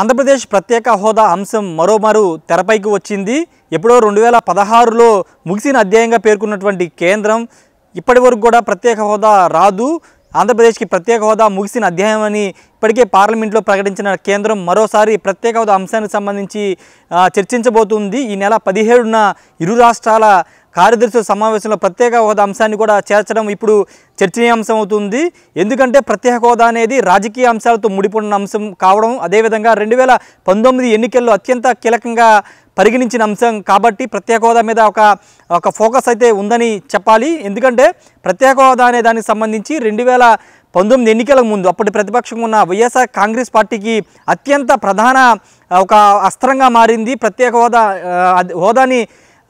ఆంధ్రప్రదేశ్ ప్రత్యేక హోదా అంశం మరోమారు తెరపైకి వచ్చింది ఎప్పుడో రెండు వేల పదహారులో ముగిసిన అధ్యాయంగా పేర్కొన్నటువంటి కేంద్రం ఇప్పటి వరకు కూడా ప్రత్యేక హోదా రాదు ఆంధ్రప్రదేశ్కి ప్రత్యేక హోదా ముగిసిన అధ్యాయం అని ఇప్పటికే పార్లమెంట్లో ప్రకటించిన కేంద్రం మరోసారి ప్రత్యేక హోదా అంశానికి సంబంధించి చర్చించబోతుంది ఈ నెల పదిహేడున ఇరు రాష్ట్రాల కార్యదర్శుల సమావేశంలో ప్రత్యేక హోదా అంశాన్ని కూడా చేర్చడం ఇప్పుడు చర్చనీయాంశం అవుతుంది ఎందుకంటే ప్రత్యేక హోదా అనేది రాజకీయ అంశాలతో ముడిపడిన అంశం కావడం అదేవిధంగా రెండు వేల పంతొమ్మిది ఎన్నికల్లో అత్యంత కీలకంగా పరిగణించిన అంశం కాబట్టి ప్రత్యేక హోదా మీద ఒక ఒక ఫోకస్ అయితే ఉందని చెప్పాలి ఎందుకంటే ప్రత్యేక హోదా అనే దానికి సంబంధించి రెండు వేల పంతొమ్మిది ఎన్నికల ముందు అప్పటి ప్రతిపక్షం ఉన్న వైఎస్ఆర్ కాంగ్రెస్ పార్టీకి అత్యంత ప్రధాన ఒక అస్త్రంగా మారింది ప్రత్యేక హోదా హోదాని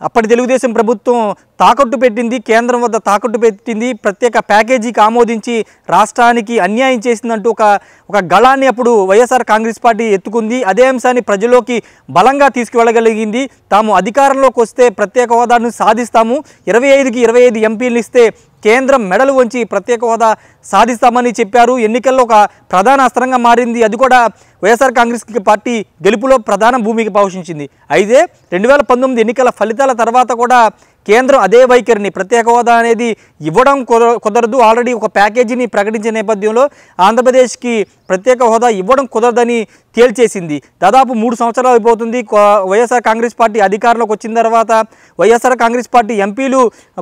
అప్పటి తెలుగుదేశం ప్రభుత్వం తాకట్టు పెట్టింది కేంద్రం వద్ద తాకట్టు పెట్టింది ప్రత్యేక ప్యాకేజీకి ఆమోదించి రాష్ట్రానికి అన్యాయం చేసిందంటూ ఒక ఒక గళాన్ని అప్పుడు వైఎస్ఆర్ కాంగ్రెస్ పార్టీ ఎత్తుకుంది అదే అంశాన్ని ప్రజల్లోకి బలంగా తీసుకువెళ్ళగలిగింది తాము అధికారంలోకి వస్తే ప్రత్యేక హోదాను సాధిస్తాము ఇరవై ఐదుకి ఇరవై ఐదు ఎంపీలు ఇస్తే కేంద్రం మెడలు వంచి ప్రత్యేక హోదా సాధిస్తామని చెప్పారు ఎన్నికల్లో ఒక ప్రధాన అస్త్రంగా మారింది అది కూడా వైఎస్ఆర్ కాంగ్రెస్ పార్టీ గెలుపులో ప్రధాన భూమికి పోషించింది అయితే రెండు వేల పంతొమ్మిది ఎన్నికల ఫలితాల తర్వాత కూడా కేంద్రం అదే వైఖరిని ప్రత్యేక హోదా అనేది ఇవ్వడం కుదరదు ఆల్రెడీ ఒక ప్యాకేజీని ప్రకటించిన నేపథ్యంలో ఆంధ్రప్రదేశ్కి ప్రత్యేక హోదా ఇవ్వడం కుదరదని తేల్చేసింది దాదాపు మూడు సంవత్సరాలు అయిపోతుంది వైఎస్ఆర్ కాంగ్రెస్ పార్టీ అధికారంలోకి వచ్చిన తర్వాత వైఎస్ఆర్ కాంగ్రెస్ పార్టీ ఎంపీలు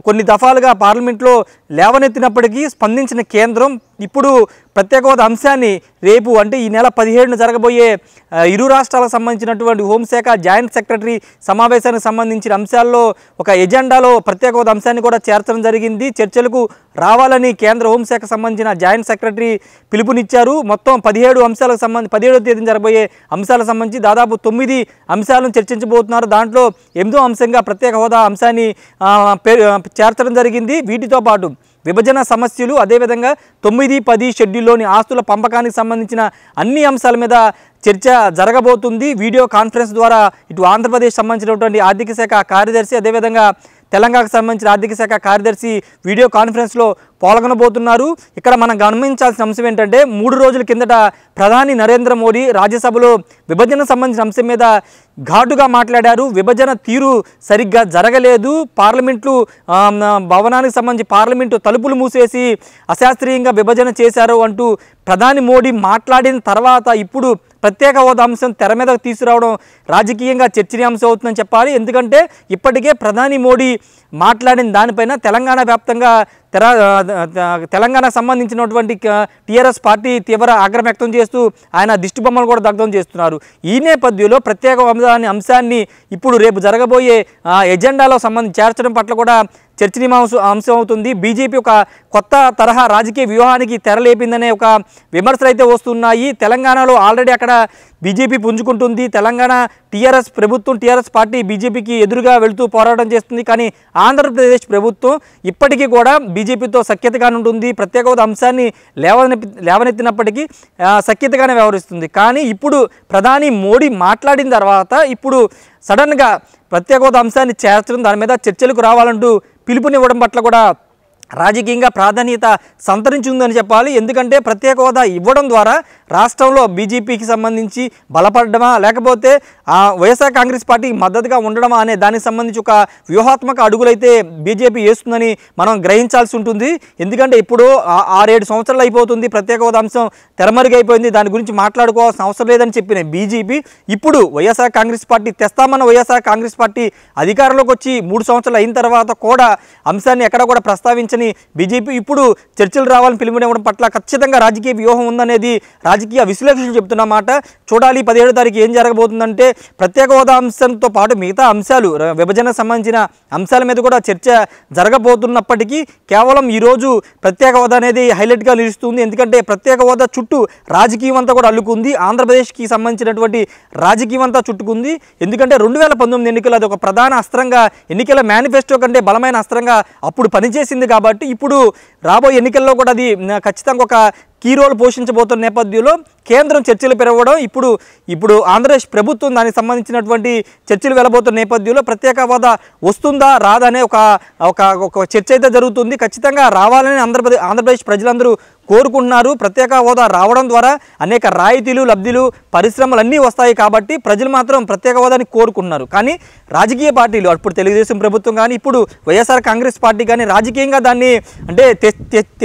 కొన్ని దఫాలుగా పార్లమెంట్లో లేవనెత్తినప్పటికీ స్పందించిన కేంద్రం ఇప్పుడు ప్రత్యేకవాద అంశాన్ని రేపు అంటే ఈ నెల పదిహేడున జరగబోయే ఇరు రాష్ట్రాలకు సంబంధించినటువంటి హోంశాఖ జాయింట్ సెక్రటరీ సమావేశానికి సంబంధించిన అంశాల్లో ఒక ఎజెండాలో ప్రత్యేకవాద అంశాన్ని కూడా చేర్చడం జరిగింది చర్చలకు రావాలని కేంద్ర హోంశాఖ సంబంధించిన జాయింట్ సెక్రటరీ పిలుపునిచ్చారు మొత్తం పదిహేడు అంశాలకు సంబంధించి పదిహేడో తేదీన జరగబోయే అంశాలకు సంబంధించి దాదాపు తొమ్మిది అంశాలను చర్చించబోతున్నారు దాంట్లో ఎనిమిదో అంశంగా ప్రత్యేక హోదా అంశాన్ని చేర్చడం జరిగింది వీటితో పాటు విభజన సమస్యలు అదేవిధంగా తొమ్మిది పది షెడ్యూల్లోని ఆస్తుల పంపకానికి సంబంధించిన అన్ని అంశాల మీద చర్చ జరగబోతుంది వీడియో కాన్ఫరెన్స్ ద్వారా ఇటు ఆంధ్రప్రదేశ్ సంబంధించినటువంటి ఆర్థిక శాఖ కార్యదర్శి అదేవిధంగా తెలంగాణకు సంబంధించిన ఆర్థిక శాఖ కార్యదర్శి వీడియో కాన్ఫరెన్స్లో పాల్గొనబోతున్నారు ఇక్కడ మనం గమనించాల్సిన అంశం ఏంటంటే మూడు రోజుల కిందట ప్రధాని నరేంద్ర మోడీ రాజ్యసభలో విభజన సంబంధించిన అంశం మీద ఘాటుగా మాట్లాడారు విభజన తీరు సరిగ్గా జరగలేదు పార్లమెంట్లు భవనానికి సంబంధించి పార్లమెంటు తలుపులు మూసేసి అశాస్త్రీయంగా విభజన చేశారు అంటూ ప్రధాని మోడీ మాట్లాడిన తర్వాత ఇప్పుడు ప్రత్యేక హోదా అంశం తెర మీద తీసుకురావడం రాజకీయంగా చర్చనీయాంశం అవుతుందని చెప్పాలి ఎందుకంటే ఇప్పటికే ప్రధాని మోడీ మాట్లాడిన దానిపైన తెలంగాణ వ్యాప్తంగా తెలంగాణకు సంబంధించినటువంటి టీఆర్ఎస్ పార్టీ తీవ్ర ఆగ్రహం వ్యక్తం చేస్తూ ఆయన దిష్టిబొమ్మలు కూడా దగ్ధం చేస్తున్నారు ఈ నేపథ్యంలో ప్రత్యేక అంశాన్ని ఇప్పుడు రేపు జరగబోయే ఎజెండాలో సంబంధించి చేర్చడం పట్ల కూడా చర్చనీయాంశం అంశం అవుతుంది బీజేపీ ఒక కొత్త తరహా రాజకీయ వ్యూహానికి తెరలేపిందనే ఒక విమర్శలు అయితే వస్తున్నాయి తెలంగాణలో ఆల్రెడీ అక్కడ బీజేపీ పుంజుకుంటుంది తెలంగాణ టీఆర్ఎస్ ప్రభుత్వం టీఆర్ఎస్ పార్టీ బీజేపీకి ఎదురుగా వెళుతూ పోరాటం చేస్తుంది కానీ ఆంధ్రప్రదేశ్ ప్రభుత్వం ఇప్పటికీ కూడా బీజేపీతో సఖ్యతగానే ఉంటుంది ప్రత్యేక అంశాన్ని లేవనెత్తి లేవనెత్తినప్పటికీ సఖ్యతగానే వ్యవహరిస్తుంది కానీ ఇప్పుడు ప్రధాని మోడీ మాట్లాడిన తర్వాత ఇప్పుడు సడన్గా ప్రత్యేక హోదా అంశాన్ని చేర్చడం దాని మీద చర్చలకు రావాలంటూ పిలుపునివ్వడం పట్ల కూడా రాజకీయంగా ప్రాధాన్యత సంతరించుందని చెప్పాలి ఎందుకంటే ప్రత్యేక హోదా ఇవ్వడం ద్వారా రాష్ట్రంలో బీజేపీకి సంబంధించి బలపడమా లేకపోతే ఆ వైఎస్ఆర్ కాంగ్రెస్ పార్టీ మద్దతుగా ఉండడమా అనే దానికి సంబంధించి ఒక వ్యూహాత్మక అడుగులైతే బీజేపీ వేస్తుందని మనం గ్రహించాల్సి ఉంటుంది ఎందుకంటే ఇప్పుడు ఆరేడు సంవత్సరాలు అయిపోతుంది ప్రత్యేక హోదా అంశం తెరమరుగైపోయింది దాని గురించి మాట్లాడుకోవాల్సిన అవసరం లేదని చెప్పిన బీజేపీ ఇప్పుడు వైఎస్ఆర్ కాంగ్రెస్ పార్టీ తెస్తామన్న వైఎస్ఆర్ కాంగ్రెస్ పార్టీ అధికారంలోకి వచ్చి మూడు సంవత్సరాలు అయిన తర్వాత కూడా అంశాన్ని ఎక్కడ కూడా ప్రస్తావించ చర్చని బీజేపీ ఇప్పుడు చర్చలు రావాలని పిలుపునివ్వడం పట్ల ఖచ్చితంగా రాజకీయ వ్యూహం ఉందనేది రాజకీయ విశ్లేషణ చెబుతున్నమాట చూడాలి పదిహేడు తారీఖు ఏం జరగబోతుందంటే ప్రత్యేక హోదా అంశంతో పాటు మిగతా అంశాలు విభజన సంబంధించిన అంశాల మీద కూడా చర్చ జరగబోతున్నప్పటికీ కేవలం ఈరోజు ప్రత్యేక హోదా అనేది హైలైట్గా నిలుస్తుంది ఎందుకంటే ప్రత్యేక హోదా చుట్టూ రాజకీయం అంతా కూడా అల్లుకుంది ఆంధ్రప్రదేశ్కి సంబంధించినటువంటి రాజకీయం అంతా చుట్టుకుంది ఎందుకంటే రెండు వేల పంతొమ్మిది ఎన్నికలు అది ఒక ప్రధాన అస్త్రంగా ఎన్నికల మేనిఫెస్టో కంటే బలమైన అస్త్రంగా అప్పుడు పనిచేసింది కాబట్టి కాబట్టి ఇప్పుడు రాబోయే ఎన్నికల్లో కూడా అది ఖచ్చితంగా ఒక కీ రోల్ పోషించబోతున్న నేపథ్యంలో కేంద్రం చర్చలు పెరగడం ఇప్పుడు ఇప్పుడు ఆంధ్రప్రదేశ్ ప్రభుత్వం దానికి సంబంధించినటువంటి చర్చలు వెళ్ళబోతున్న నేపథ్యంలో హోదా వస్తుందా రాదా అనే ఒక ఒక ఒక చర్చ అయితే జరుగుతుంది ఖచ్చితంగా రావాలని ఆంధ్రప్రదేశ్ ఆంధ్రప్రదేశ్ ప్రజలందరూ కోరుకుంటున్నారు ప్రత్యేక హోదా రావడం ద్వారా అనేక రాయితీలు లబ్ధులు పరిశ్రమలు అన్నీ వస్తాయి కాబట్టి ప్రజలు మాత్రం ప్రత్యేక హోదాని కోరుకుంటున్నారు కానీ రాజకీయ పార్టీలు అప్పుడు తెలుగుదేశం ప్రభుత్వం కానీ ఇప్పుడు వైఎస్ఆర్ కాంగ్రెస్ పార్టీ కానీ రాజకీయంగా దాన్ని అంటే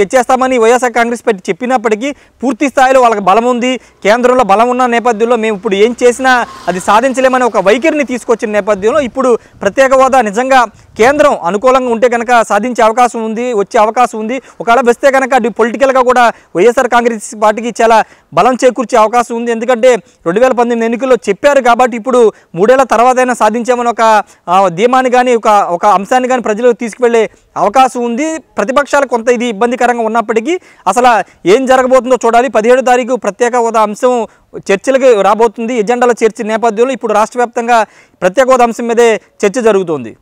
తెచ్చేస్తామని వైఎస్ఆర్ కాంగ్రెస్ పార్టీ చెప్పిన ఉన్నప్పటికీ పూర్తి స్థాయిలో వాళ్ళకి బలం ఉంది కేంద్రంలో బలం ఉన్న నేపథ్యంలో మేము ఇప్పుడు ఏం చేసినా అది సాధించలేమని ఒక వైఖరిని తీసుకొచ్చిన నేపథ్యంలో ఇప్పుడు ప్రత్యేక హోదా నిజంగా కేంద్రం అనుకూలంగా ఉంటే కనుక సాధించే అవకాశం ఉంది వచ్చే అవకాశం ఉంది ఒకవేళ వస్తే కనుక పొలిటికల్గా కూడా వైఎస్ఆర్ కాంగ్రెస్ పార్టీకి చాలా బలం చేకూర్చే అవకాశం ఉంది ఎందుకంటే రెండు వేల పంతొమ్మిది ఎన్నికల్లో చెప్పారు కాబట్టి ఇప్పుడు మూడేళ్ల తర్వాతైనా సాధించామని ఒక ధీమాన్ని కానీ ఒక ఒక అంశాన్ని కానీ ప్రజలకు తీసుకువెళ్ళే అవకాశం ఉంది ప్రతిపక్షాలు కొంత ఇది ఇబ్బందికరంగా ఉన్నప్పటికీ అసలు ఏం జరగబోతుందో చూడాలి పదిహేడు తారీఖు ప్రత్యేక హోదా అంశం చర్చలకు రాబోతుంది ఎజెండాలో చేర్చిన నేపథ్యంలో ఇప్పుడు రాష్ట్ర ప్రత్యేక హోదా అంశం మీదే చర్చ జరుగుతోంది